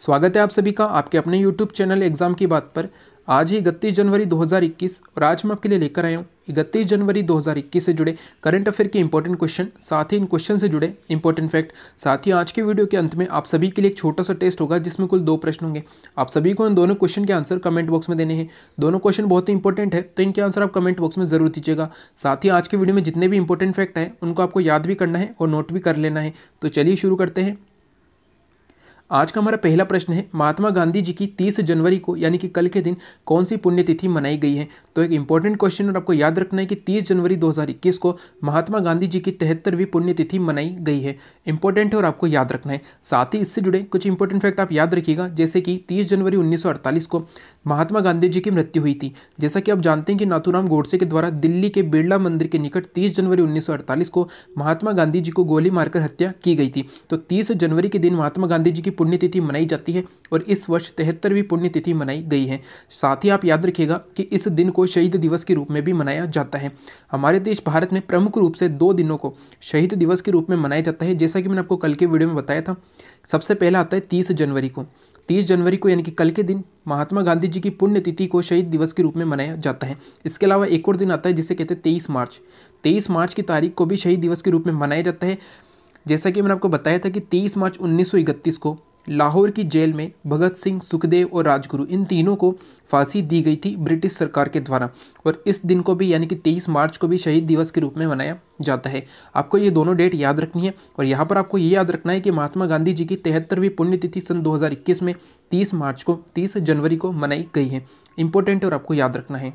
स्वागत है आप सभी का आपके अपने यूट्यूब चैनल एग्जाम की बात पर आज ही इकतीस जनवरी 2021 और आज मैं आपके लिए लेकर आया हूँ इकतीस जनवरी 2021 से जुड़े करंट अफेयर के इंपॉर्टेंट क्वेश्चन साथ ही इन क्वेश्चन से जुड़े इंपॉर्टेंट फैक्ट साथ ही आज के वीडियो के अंत में आप सभी के लिए एक छोटा सा टेस्ट होगा जिसमें कुल दो प्रश्न होंगे आप सभी को इन दोनों क्वेश्चन के आंसर कमेंट बॉक्स में देने हैं दोनों क्वेश्चन बहुत ही इंपॉर्टेंट है तो इनके आंसर आप कमेंट बॉक्स में जरूर दीजिएगा साथ ही आज के वीडियो में जितने भी इंपॉर्टेंट फैक्ट हैं उनको आपको याद भी करना है और नोट भी कर लेना है तो चलिए शुरू करते हैं आज का हमारा पहला प्रश्न है महात्मा गांधी जी की 30 जनवरी को यानी कि कल के दिन कौन सी पुण्यतिथि मनाई गई है तो एक इंपॉर्टेंट क्वेश्चन और आपको याद रखना है कि 30 जनवरी 2021 को महात्मा गांधी जी की तिहत्तरवीं पुण्यतिथि मनाई गई है इंपॉर्टेंट है और आपको याद रखना है साथ ही इससे जुड़े कुछ इंपॉर्टेंट फैक्ट आप याद रखिएगा जैसे कि तीस जनवरी उन्नीस को महात्मा गांधी जी की मृत्यु हुई थी जैसा कि आप जानते हैं कि नाथुराम गोडसे के द्वारा दिल्ली के बिरला मंदिर के निकट 30 जनवरी 1948 को महात्मा गांधी जी को गोली मारकर हत्या की गई थी तो 30 जनवरी के दिन महात्मा गांधी जी की पुण्यतिथि मनाई जाती है और इस वर्ष तिहत्तरवीं पुण्यतिथि मनाई गई है साथ ही आप याद रखिएगा कि इस दिन को शहीद दिवस के रूप में भी मनाया जाता है हमारे देश भारत में प्रमुख रूप से दो दिनों को शहीद दिवस के रूप में मनाया जाता है जैसा कि मैंने आपको कल के वीडियो में बताया था सबसे पहला आता है तीस जनवरी को तीस जनवरी को यानी कि कल के दिन महात्मा गांधी जी की पुण्यतिथि को शहीद दिवस के रूप में मनाया जाता है इसके अलावा एक और दिन आता है जिसे कहते हैं तेईस मार्च तेईस मार्च की तारीख को भी शहीद दिवस के रूप में मनाया जाता है जैसा कि मैंने आपको बताया था कि तेईस मार्च उन्नीस को लाहौर की जेल में भगत सिंह सुखदेव और राजगुरु इन तीनों को फांसी दी गई थी ब्रिटिश सरकार के द्वारा और इस दिन को भी यानी कि 23 मार्च को भी शहीद दिवस के रूप में मनाया जाता है आपको ये दोनों डेट याद रखनी है और यहाँ पर आपको ये याद रखना है कि महात्मा गांधी जी की तिहत्तरवीं पुण्यतिथि सन 2021 में 30 मार्च को 30 जनवरी को मनाई गई है इंपॉर्टेंट और आपको याद रखना है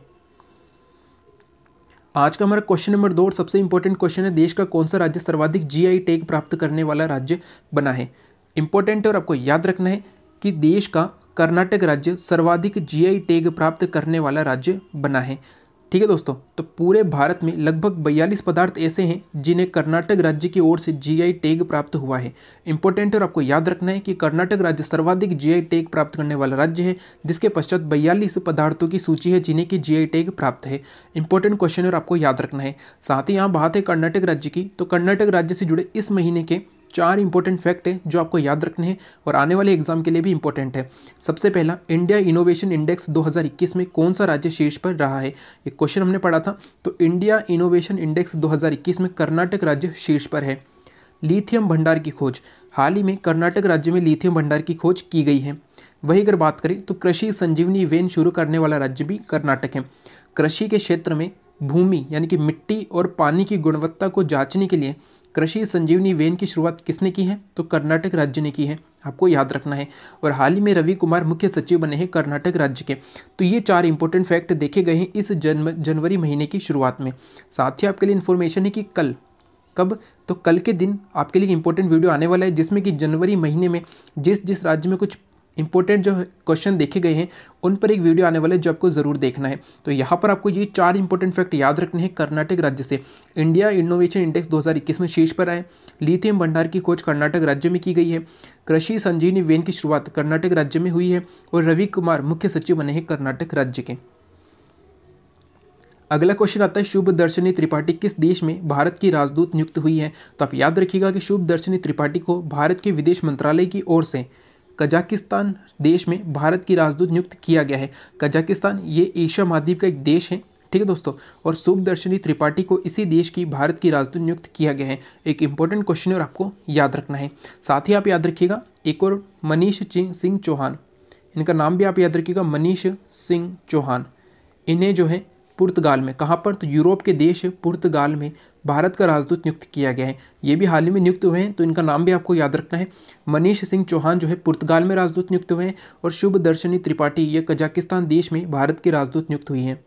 आज का हमारा क्वेश्चन नंबर दो और सबसे इंपॉर्टेंट क्वेश्चन है देश का कौन सा राज्य सर्वाधिक जीआई टेक प्राप्त करने वाला राज्य बना है इम्पोर्टेंट है और आपको याद रखना है कि देश का कर्नाटक राज्य सर्वाधिक जीआई टैग प्राप्त करने वाला राज्य बना है ठीक है दोस्तों तो पूरे भारत में लगभग 42 पदार्थ ऐसे हैं जिन्हें कर्नाटक राज्य की ओर से जीआई टैग प्राप्त हुआ है इंपॉर्टेंट है और आपको याद रखना है कि कर्नाटक राज्य सर्वाधिक जीआई टैग प्राप्त करने वाला राज्य है जिसके पश्चात 42 पदार्थों की सूची है जिन्हें की जी टैग प्राप्त है इंपॉर्टेंट क्वेश्चन और आपको याद रखना है साथ ही यहाँ बात है कर्नाटक राज्य की तो कर्नाटक राज्य से जुड़े इस महीने के चार इंपॉर्टेंट फैक्ट है जो आपको याद रखने हैं और आने वाले एग्जाम के लिए भी इंपॉर्टेंट है सबसे पहला इंडिया इनोवेशन इंडेक्स 2021 में कौन सा राज्य शीर्ष पर रहा है ये क्वेश्चन हमने पढ़ा था तो इंडिया इनोवेशन इंडेक्स 2021 में कर्नाटक राज्य शीर्ष पर है लिथियम भंडार की खोज हाल ही में कर्नाटक राज्य में लिथियम भंडार की खोज की गई है वहीं अगर बात करें तो कृषि संजीवनी वेन शुरू करने वाला राज्य भी कर्नाटक है कृषि के क्षेत्र में भूमि यानी कि मिट्टी और पानी की गुणवत्ता को जांचने के लिए कृषि संजीवनी वेन की शुरुआत किसने की है तो कर्नाटक राज्य ने की है आपको याद रखना है और हाल ही में रवि कुमार मुख्य सचिव बने हैं कर्नाटक राज्य के तो ये चार इंपॉर्टेंट फैक्ट देखे गए हैं इस जन्म जनवरी महीने की शुरुआत में साथ ही आपके लिए इन्फॉर्मेशन है कि कल कब तो कल के दिन आपके लिए इंपॉर्टेंट वीडियो आने वाला है जिसमें कि जनवरी महीने में जिस जिस राज्य में कुछ इंपॉर्टेंट जो क्वेश्चन देखे गए हैं उन पर एक वीडियो आने वाले जो आपको ज़रूर देखना है तो यहाँ पर आपको ये चार इंपॉर्टेंट फैक्ट याद रखने हैं कर्नाटक राज्य से इंडिया इनोवेशन इंडेक्स 2021 में शीर्ष पर आए लिथियम भंडार की खोज कर्नाटक राज्य में की गई है कृषि संजीवनी वेन की शुरुआत कर्नाटक राज्य में हुई है और रवि कुमार मुख्य सचिव बने हैं कर्नाटक राज्य के अगला क्वेश्चन आता है शुभ दर्शनी त्रिपाठी किस देश में भारत की राजदूत नियुक्त हुई है तो आप याद रखिएगा कि शुभ दर्शनी त्रिपाठी को भारत के विदेश मंत्रालय की ओर से कजाकिस्तान देश में भारत की राजदूत नियुक्त किया गया है कजाकिस्तान ये एशिया महाद्वीप का एक देश है ठीक है दोस्तों और सुखदर्शनी त्रिपाठी को इसी देश की भारत की राजदूत नियुक्त किया गया है एक इंपॉर्टेंट क्वेश्चन और आपको याद रखना है साथ ही आप याद रखिएगा एक और मनीष सिंह चौहान इनका नाम भी आप याद रखिएगा मनीष सिंह चौहान इन्हें जो है पुर्तगाल में कहाँ पर तो यूरोप के देश पुर्तगाल में भारत का राजदूत नियुक्त किया गया है ये भी हाल ही में नियुक्त हुए हैं तो इनका नाम भी आपको याद रखना है मनीष सिंह चौहान जो है पुर्तगाल में राजदूत नियुक्त हुए हैं और शुभ दर्शनी त्रिपाठी ये कजाकिस्तान देश में भारत की राजदूत नियुक्त हुई हैं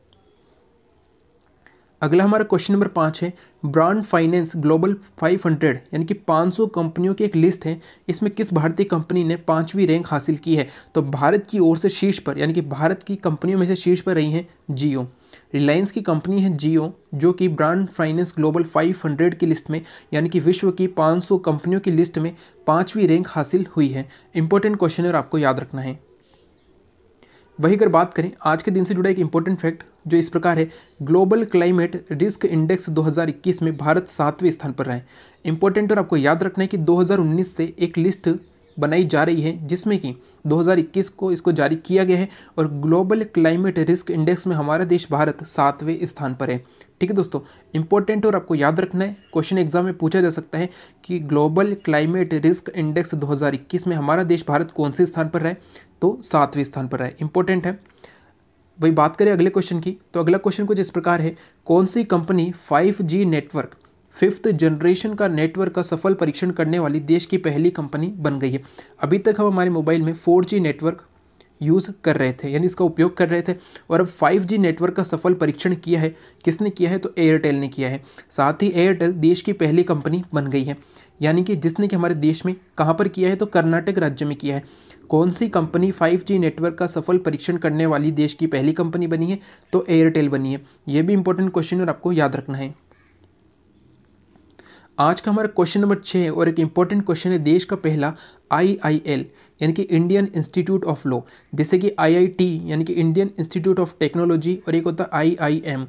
अगला हमारा क्वेश्चन नंबर पाँच है ब्रांड फाइनेंस ग्लोबल 500 यानी कि 500 कंपनियों की एक लिस्ट है इसमें किस भारतीय कंपनी ने पाँचवीं रैंक हासिल की है तो भारत की ओर से शीर्ष पर यानी कि भारत की कंपनियों में से शीर्ष पर रही हैं जियो रिलायंस की कंपनी है जियो जो कि ब्रांड फाइनेंस ग्लोबल 500 की लिस्ट में यानी कि विश्व की 500 कंपनियों की लिस्ट में पाँचवीं रैंक हासिल हुई है इंपॉर्टेंट क्वेश्चन है और आपको याद रखना है वही अगर बात करें आज के दिन से जुड़ा एक इम्पोर्टेंट फैक्ट जो इस प्रकार है ग्लोबल क्लाइमेट रिस्क इंडेक्स 2021 में भारत सातवें स्थान पर रहा है और आपको याद रखना है कि 2019 से एक लिस्ट बनाई जा रही है जिसमें कि 2021 को इसको जारी किया गया है और ग्लोबल क्लाइमेट रिस्क इंडेक्स में हमारा देश भारत सातवें स्थान पर है ठीक है दोस्तों इंपॉर्टेंट और आपको याद रखना है क्वेश्चन एग्जाम में पूछा जा सकता है कि ग्लोबल क्लाइमेट रिस्क इंडेक्स 2021 में हमारा देश भारत कौन से स्थान पर है तो सातवें स्थान पर है इंपॉर्टेंट है वही बात करें अगले क्वेश्चन की तो अगला क्वेश्चन कुछ इस प्रकार है कौन सी company five network fifth generation का नेटवर्क का सफल परीक्षण करने वाली देश की पहली कंपनी बन गई है अभी तक हम हमारे मोबाइल में फोर नेटवर्क यूज़ कर रहे थे यानी इसका उपयोग कर रहे थे और अब 5G नेटवर्क का सफल परीक्षण किया है किसने किया है तो एयरटेल ने किया है साथ ही एयरटेल देश की पहली कंपनी बन गई है यानी कि जिसने कि हमारे देश में कहाँ पर किया है तो कर्नाटक राज्य में किया है कौन सी कंपनी 5G नेटवर्क का सफल परीक्षण करने वाली देश की पहली कंपनी बनी है तो एयरटेल बनी है ये भी इंपॉर्टेंट क्वेश्चन और आपको याद रखना है आज का हमारा क्वेश्चन नंबर छः और एक इम्पॉर्टेंट क्वेश्चन है देश का पहला आईआईएल यानी कि इंडियन इंस्टीट्यूट ऑफ लॉ जैसे कि आईआईटी यानी कि इंडियन इंस्टीट्यूट ऑफ टेक्नोलॉजी और एक होता है IIM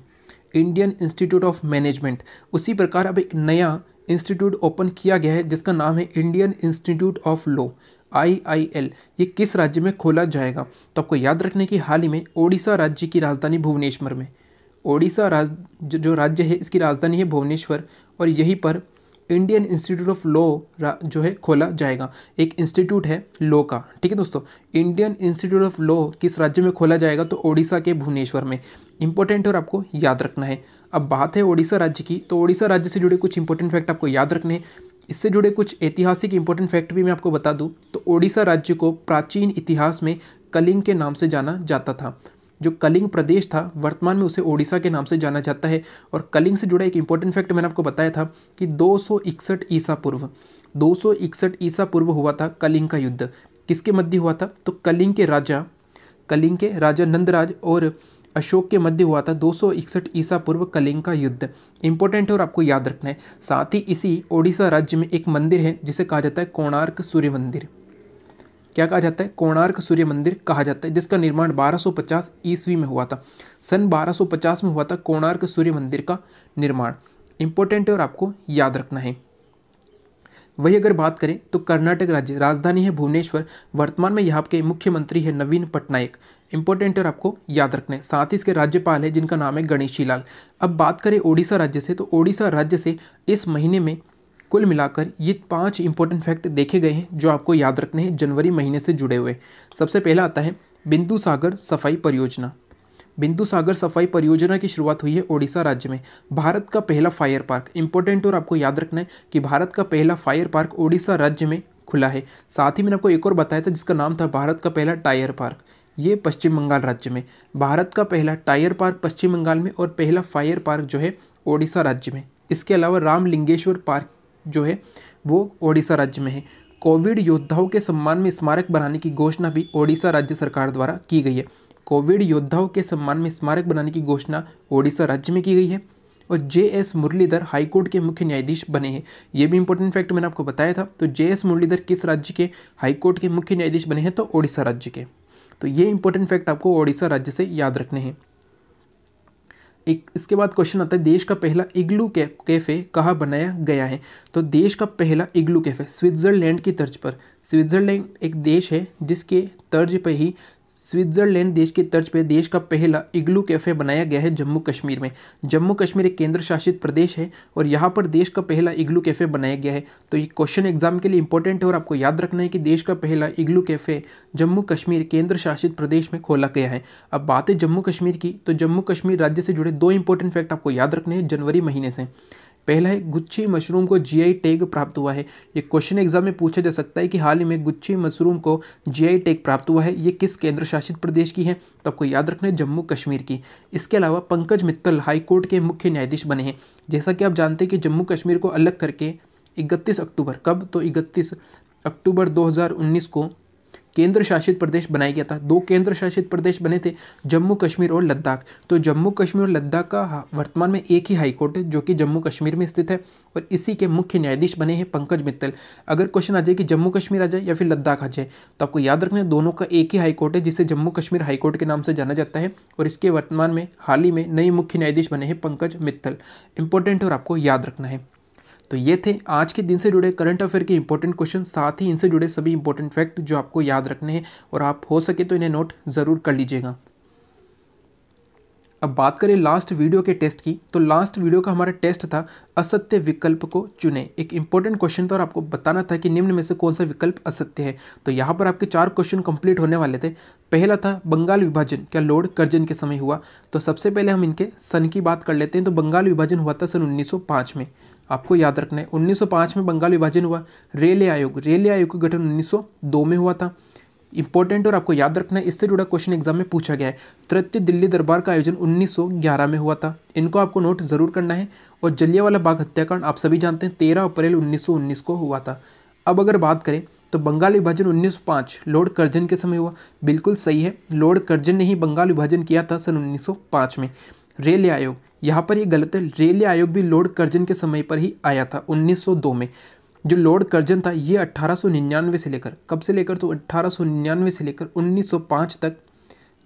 Indian Institute of Management उसी प्रकार अब एक नया इंस्टीट्यूट ओपन किया गया है जिसका नाम है Indian Institute of Law I I L ये किस राज्य में खोला जाएगा तो आपको याद रखने की हाल ही में ओडिशा राज्य की राजधानी भुवनेश्वर में ओडिशा राज जो राज्य है इसकी राजधानी है भुवनेश्वर और यहीं पर इंडियन इंस्टीट्यूट ऑफ लॉ जो है खोला जाएगा एक इंस्टीट्यूट है लॉ का ठीक है दोस्तों इंडियन इंस्टीट्यूट ऑफ लॉ किस राज्य में खोला जाएगा तो ओडिशा के भुवनेश्वर में इंपॉर्टेंट और आपको याद रखना है अब बात है ओडिशा राज्य की तो ओडिशा राज्य से जुड़े कुछ इंपॉर्टेंट फैक्ट आपको याद रखने हैं इससे जुड़े कुछ ऐतिहासिक इंपॉर्टेंट फैक्ट भी मैं आपको बता दूँ तो ओडिशा राज्य को प्राचीन इतिहास में कलिंग के नाम से जाना जाता था जो कलिंग प्रदेश था वर्तमान में उसे ओडिशा के नाम से जाना जाता है और कलिंग से जुड़ा एक इंपॉर्टेंट फैक्ट मैंने आपको बताया था कि दो ईसा पूर्व दो ईसा पूर्व हुआ था कलिंग का युद्ध किसके मध्य हुआ था तो कलिंग के राजा कलिंग के राजा नंदराज और अशोक के मध्य हुआ था दो ईसा पूर्व कलिंग का युद्ध इंपॉर्टेंट है और आपको याद रखना है साथ ही इसी ओडिशा राज्य में एक मंदिर है जिसे कहा जाता है कोणार्क सूर्य मंदिर क्या कहा जाता है कोणार्क सूर्य मंदिर कहा जाता है जिसका निर्माण 1250 ईस्वी में हुआ था सन 1250 में हुआ था कोणार्क सूर्य मंदिर का निर्माण इंपॉर्टेंट है और आपको याद रखना है वही अगर बात करें तो कर्नाटक राज्य राजधानी है भुवनेश्वर वर्तमान में यहाँ के मुख्यमंत्री है नवीन पटनायक इंपॉर्टेंट और आपको याद रखना है साथ ही इसके राज्यपाल है जिनका नाम है गणेशी लाल अब बात करें ओडिशा राज्य से तो ओडिशा राज्य से इस महीने में कुल मिलाकर ये पांच इंपॉर्टेंट फैक्ट देखे गए हैं जो आपको याद रखने हैं जनवरी महीने से जुड़े हुए सबसे पहला आता है बिंदु सागर सफाई परियोजना बिंदु सागर सफाई परियोजना की शुरुआत हुई है ओडिशा राज्य में भारत का पहला फायर पार्क इंपॉर्टेंट और आपको याद रखना है कि भारत का पहला फायर पार्क ओडिशा राज्य में खुला है साथ ही मैंने आपको एक और बताया था जिसका नाम था भारत का पहला टायर पार्क ये पश्चिम बंगाल राज्य में भारत का पहला टायर पार्क पश्चिम बंगाल में और पहला फायर पार्क जो है ओडिशा राज्य में इसके अलावा रामलिंगेश्वर पार्क जो है वो ओडिशा राज्य में है कोविड योद्धाओं के सम्मान में स्मारक बनाने की घोषणा भी ओडिशा राज्य सरकार द्वारा की गई है कोविड योद्धाओं के सम्मान में स्मारक बनाने की घोषणा ओडिशा राज्य में की गई है और जे एस मुरलीधर हाईकोर्ट के मुख्य न्यायाधीश बने हैं ये भी इंपॉर्टेंट फैक्ट मैंने आपको बताया था तो जे एस मुरलीधर किस राज्य के हाईकोर्ट के मुख्य न्यायाधीश बने हैं तो ओडिशा राज्य के तो ये इंपॉर्टेंट फैक्ट आपको ओडिशा राज्य से याद रखने हैं एक इसके बाद क्वेश्चन आता है देश का पहला इग्लू कैफ़े कहाँ बनाया गया है तो देश का पहला इग्लू कैफ़े स्विट्ज़रलैंड की तर्ज पर स्विट्ज़रलैंड एक देश है जिसके तर्ज पर ही स्विट्जरलैंड देश की तर्ज पर देश का पहला इग्लू कैफ़े बनाया गया है जम्मू कश्मीर में जम्मू कश्मीर एक केंद्र शासित प्रदेश है और यहाँ पर देश का पहला इग्लू कैफ़े बनाया गया है तो ये क्वेश्चन एग्जाम के लिए इंपॉर्टेंट है और आपको याद रखना है कि देश का पहला इग्लू कैफ़े जम्मू कश्मीर केंद्र शासित प्रदेश में खोला गया है अब बात है जम्मू कश्मीर की तो जम्मू कश्मीर राज्य से जुड़े दो इंपॉर्टेंट फैक्ट आपको याद रखने हैं जनवरी महीने से पहला है गुच्छी मशरूम को जीआई टैग प्राप्त हुआ है ये क्वेश्चन एग्जाम में पूछा जा सकता है कि हाल ही में गुच्छी मशरूम को जीआई टैग प्राप्त हुआ है ये किस केंद्र शासित प्रदेश की है तो आपको याद रखना है जम्मू कश्मीर की इसके अलावा पंकज मित्तल हाईकोर्ट के मुख्य न्यायाधीश बने हैं जैसा कि आप जानते हैं कि जम्मू कश्मीर को अलग करके इकतीस अक्टूबर कब तो इकतीस अक्टूबर दो को केंद्र शासित प्रदेश बनाया गया था दो केंद्र शासित प्रदेश बने थे जम्मू कश्मीर और लद्दाख तो जम्मू कश्मीर और लद्दाख का वर्तमान में एक ही हाईकोर्ट है जो कि जम्मू कश्मीर में स्थित है और इसी के मुख्य न्यायाधीश बने हैं पंकज मित्तल अगर क्वेश्चन आ जाए कि जम्मू कश्मीर आ जाए या फिर लद्दाख आ जाए तो आपको याद रखना दोनों का एक ही हाईकोर्ट है जिसे जम्मू कश्मीर हाईकोर्ट के नाम से जाना जाता है और इसके वर्तमान में हाल ही में नए मुख्य न्यायाधीश बने हैं पंकज मित्तल इंपॉर्टेंट और आपको याद रखना है तो ये थे आज के दिन से जुड़े करंट अफेयर के इंपॉर्टेंट क्वेश्चन साथ ही इनसे जुड़े सभी इंपॉर्टेंट फैक्ट जो आपको याद रखने हैं और आप हो सके तो इन्हें नोट ज़रूर कर लीजिएगा अब बात करें लास्ट वीडियो के टेस्ट की तो लास्ट वीडियो का हमारा टेस्ट था असत्य विकल्प को चुने एक इंपॉर्टेंट क्वेश्चन था और आपको बताना था कि निम्न में से कौन सा विकल्प असत्य है तो यहाँ पर आपके चार क्वेश्चन कंप्लीट होने वाले थे पहला था बंगाल विभाजन क्या लॉर्ड कर्जन के समय हुआ तो सबसे पहले हम इनके सन की बात कर लेते हैं तो बंगाल विभाजन हुआ था सन उन्नीस में आपको याद रखना है 1905 में बंगाल विभाजन हुआ रेलवे आयोग रेलवे आयोग का गठन 1902 में हुआ था इंपॉर्टेंट और आपको याद रखना है इससे जुड़ा क्वेश्चन एग्जाम में पूछा गया है तृतीय दिल्ली दरबार का आयोजन 1911 में हुआ था इनको आपको नोट जरूर करना है और जलियावाला बाग हत्याकांड आप सभी जानते हैं तेरह अप्रैल उन्नीस को हुआ था अब अगर बात करें तो बंगाल विभाजन 1905 लॉर्ड कर्जन के समय हुआ बिल्कुल सही है लॉर्ड कर्जन ने ही बंगाल विभाजन किया था सन 1905 में रेल आयोग यहाँ पर ये गलत है रेल आयोग भी लॉर्ड कर्जन के समय पर ही आया था 1902 में जो लॉर्ड कर्जन था ये 1899 से लेकर कब से लेकर तो 1899 से लेकर 1905 तक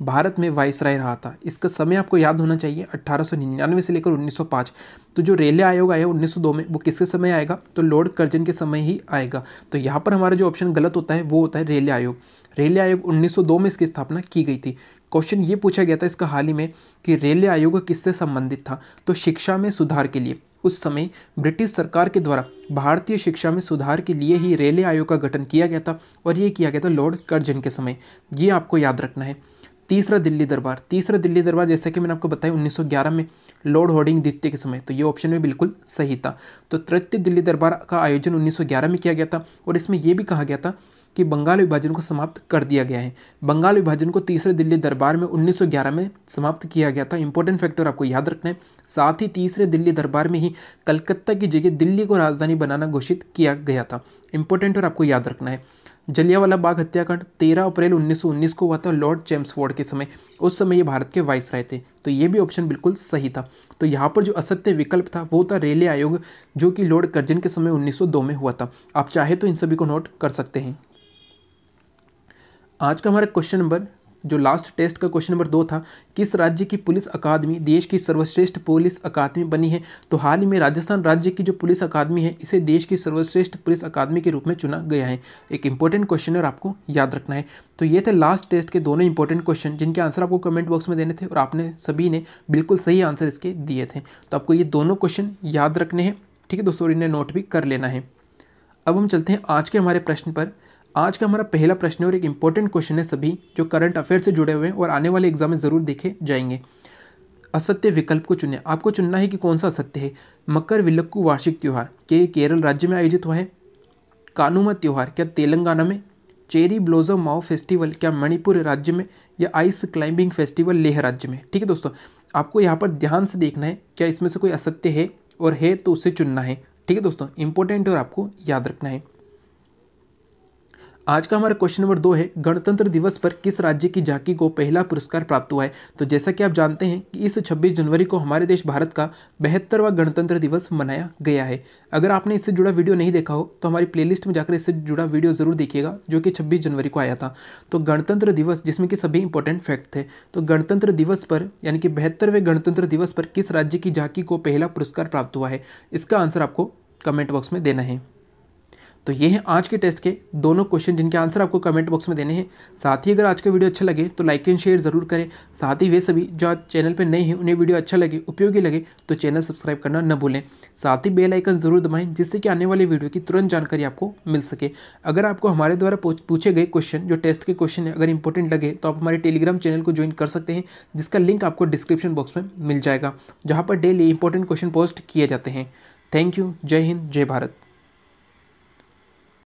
भारत में राय रहा था इसका समय आपको याद होना चाहिए 1899 से लेकर 1905 तो जो रेल आयोग आया 1902 में वो किसके समय आएगा तो लॉर्ड कर्जन के समय ही आएगा तो यहाँ पर हमारा जो ऑप्शन गलत होता है वो होता है रेल आयोग रेल आयोग 1902 में इसकी स्थापना की गई थी क्वेश्चन ये पूछा गया था इसका हाल ही में कि रेलवे आयोग किससे संबंधित था तो शिक्षा में सुधार के लिए उस समय ब्रिटिश सरकार के द्वारा भारतीय शिक्षा में सुधार के लिए ही रेलवे आयोग का गठन किया गया था और ये किया गया था लॉर्ड कर्जन के समय ये आपको याद रखना है तीसरा दिल्ली दरबार तीसरा दिल्ली दरबार जैसा कि मैंने आपको बताया 1911 में लॉर्ड होर्डिंग द्वितीय के समय तो ये ऑप्शन में बिल्कुल सही था तो तृतीय दिल्ली दरबार का आयोजन 1911 में किया गया था और इसमें यह भी कहा गया था कि बंगाल विभाजन को समाप्त कर दिया गया है बंगाल विभाजन को तीसरे दिल्ली दरबार में 1911 में समाप्त किया गया था इंपॉर्टेंट फैक्टर आपको याद रखना है साथ ही तीसरे दिल्ली दरबार में ही कलकत्ता की जगह दिल्ली को राजधानी बनाना घोषित किया गया था इंपॉर्टेंट और आपको याद रखना है जलियावाला बाग हत्याकांड 13 अप्रैल 1919 को हुआ था लॉर्ड चेम्स वार्ड के समय उस समय ये भारत के वाइस रहे थे तो ये भी ऑप्शन बिल्कुल सही था तो यहाँ पर जो असत्य विकल्प था वो था रेलवे आयोग जो कि लॉर्ड कर्जन के समय 1902 में हुआ था आप चाहे तो इन सभी को नोट कर सकते हैं आज का हमारा क्वेश्चन नंबर जो लास्ट टेस्ट का क्वेश्चन नंबर दो था किस राज्य की पुलिस अकादमी देश की सर्वश्रेष्ठ पुलिस अकादमी बनी है तो हाल ही में राजस्थान राज्य की जो पुलिस अकादमी है इसे देश की सर्वश्रेष्ठ पुलिस अकादमी के रूप में चुना गया है एक इंपॉर्टेंट क्वेश्चन और आपको याद रखना है तो ये थे लास्ट टेस्ट के दोनों इंपॉर्टेंट क्वेश्चन जिनके आंसर आपको कमेंट बॉक्स में देने थे और आपने सभी ने बिल्कुल सही आंसर इसके दिए थे तो आपको ये दोनों क्वेश्चन याद रखने हैं ठीक है दोस्तों इन्हें नोट भी कर लेना है अब हम चलते हैं आज के हमारे प्रश्न पर आज का हमारा पहला प्रश्न और एक इंपॉर्टेंट क्वेश्चन है सभी जो करंट अफेयर से जुड़े हुए हैं और आने वाले एग्जाम में ज़रूर देखे जाएंगे असत्य विकल्प को चुने आपको चुनना है कि कौन सा असत्य है मकर विलक्कू वार्षिक त्यौहार के केरल राज्य में आयोजित हुआ है कानूमा त्यौहार क्या तेलंगाना में चेरी ब्लॉजम माओ फेस्टिवल क्या मणिपुर राज्य में या आइस क्लाइंबिंग फेस्टिवल लेह राज्य में ठीक है दोस्तों आपको यहाँ पर ध्यान से देखना है क्या इसमें से कोई असत्य है और है तो उसे चुनना है ठीक है दोस्तों इंपॉर्टेंट और आपको याद रखना है आज का हमारा क्वेश्चन नंबर दो है गणतंत्र दिवस पर किस राज्य की झांकी को पहला पुरस्कार प्राप्त हुआ है तो जैसा कि आप जानते हैं कि इस 26 जनवरी को हमारे देश भारत का बहत्तरवा गणतंत्र दिवस मनाया गया है अगर आपने इससे जुड़ा वीडियो नहीं देखा हो तो हमारी प्लेलिस्ट में जाकर इससे जुड़ा वीडियो ज़रूर देखिएगा जो कि छब्बीस जनवरी को आया था तो गणतंत्र दिवस जिसमें कि सभी इंपॉर्टेंट फैक्ट थे तो गणतंत्र दिवस पर यानी कि बहत्तरवें गणतंत्र दिवस पर किस राज्य की झांकी को पहला पुरस्कार प्राप्त हुआ है इसका आंसर आपको कमेंट बॉक्स में देना है तो ये हैं आज के टेस्ट के दोनों क्वेश्चन जिनके आंसर आपको कमेंट बॉक्स में देने हैं साथ ही अगर आज का वीडियो अच्छा लगे तो लाइक एंड शेयर ज़रूर करें साथ ही वे सभी जो आज चैनल पर नए हैं उन्हें वीडियो अच्छा लगे उपयोगी लगे तो चैनल सब्सक्राइब करना न भूलें साथ ही बेल आइकन ज़रूर दबाएं जिससे कि आने वाली वीडियो की तुरंत जानकारी आपको मिल सके अगर आपको हमारे द्वारा पूछे गए क्वेश्चन जो टेस्ट के क्वेश्चन है अगर इंपॉर्टेंट लगे तो आप हमारे टेलीग्राम चैनल को ज्वाइन कर सकते हैं जिसका लिंक आपको डिस्क्रिप्शन बॉक्स में मिल जाएगा जहाँ पर डेली इंपॉर्टेंट क्वेश्चन पोस्ट किए जाते हैं थैंक यू जय हिंद जय भारत